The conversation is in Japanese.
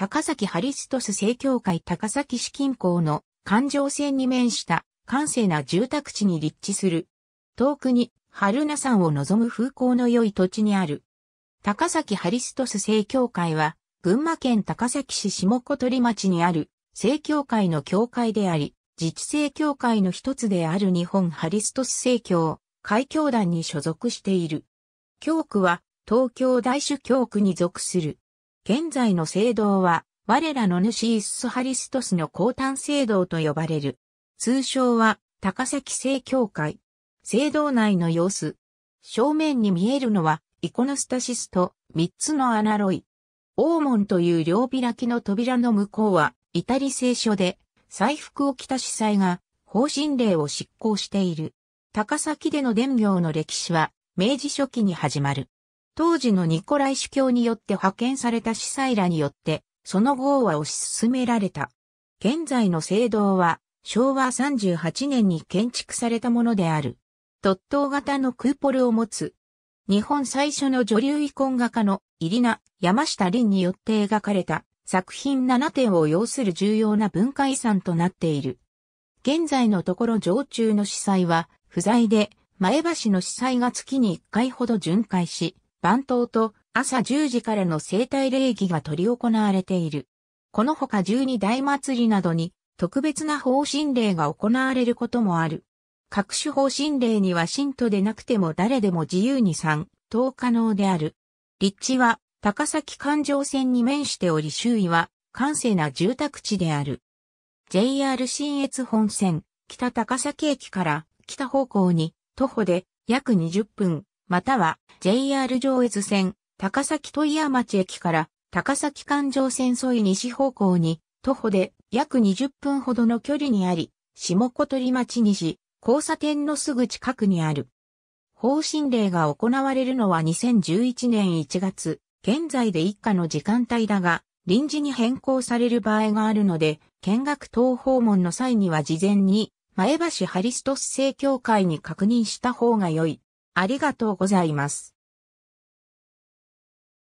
高崎ハリストス正教会高崎市近郊の環状線に面した閑静な住宅地に立地する。遠くに春名山を望む風光の良い土地にある。高崎ハリストス正教会は、群馬県高崎市下小鳥町にある正教会の教会であり、自治正教会の一つである日本ハリストス正教、会教団に所属している。教区は東京大主教区に属する。現在の聖堂は、我らのヌシイスハリストスの降端聖堂と呼ばれる。通称は、高崎聖教会。聖堂内の様子。正面に見えるのは、イコノスタシスと三つのアナロイ。大門という両開きの扉の向こうは、イタリ聖書で、祭服を着た司祭が、方針令を執行している。高崎での伝業の歴史は、明治初期に始まる。当時のニコライ主教によって派遣された司祭らによって、その号は推し進められた。現在の聖堂は、昭和38年に建築されたものである。突頭型のクーポルを持つ。日本最初の女流遺恨画家のイリナ・山下凛によって描かれた作品7点を要する重要な文化遺産となっている。現在のところ常駐の司祭は不在で前橋の司祭が月に1回ほど巡回し、番頭と朝10時からの生体礼儀が取り行われている。このほか12大祭りなどに特別な方針令が行われることもある。各種方針令には信徒でなくても誰でも自由に参当可能である。立地は高崎環状線に面しており周囲は閑静な住宅地である。JR 新越本線北高崎駅から北方向に徒歩で約20分または JR 上越線高崎戸屋町駅から高崎環状線沿い西方向に徒歩で約20分ほどの距離にあり、下小鳥町西交差点のすぐ近くにある。方針令が行われるのは2011年1月、現在で一家の時間帯だが、臨時に変更される場合があるので、見学等訪問の際には事前に、前橋ハリストス正教会に確認した方が良い。ありがとうございます。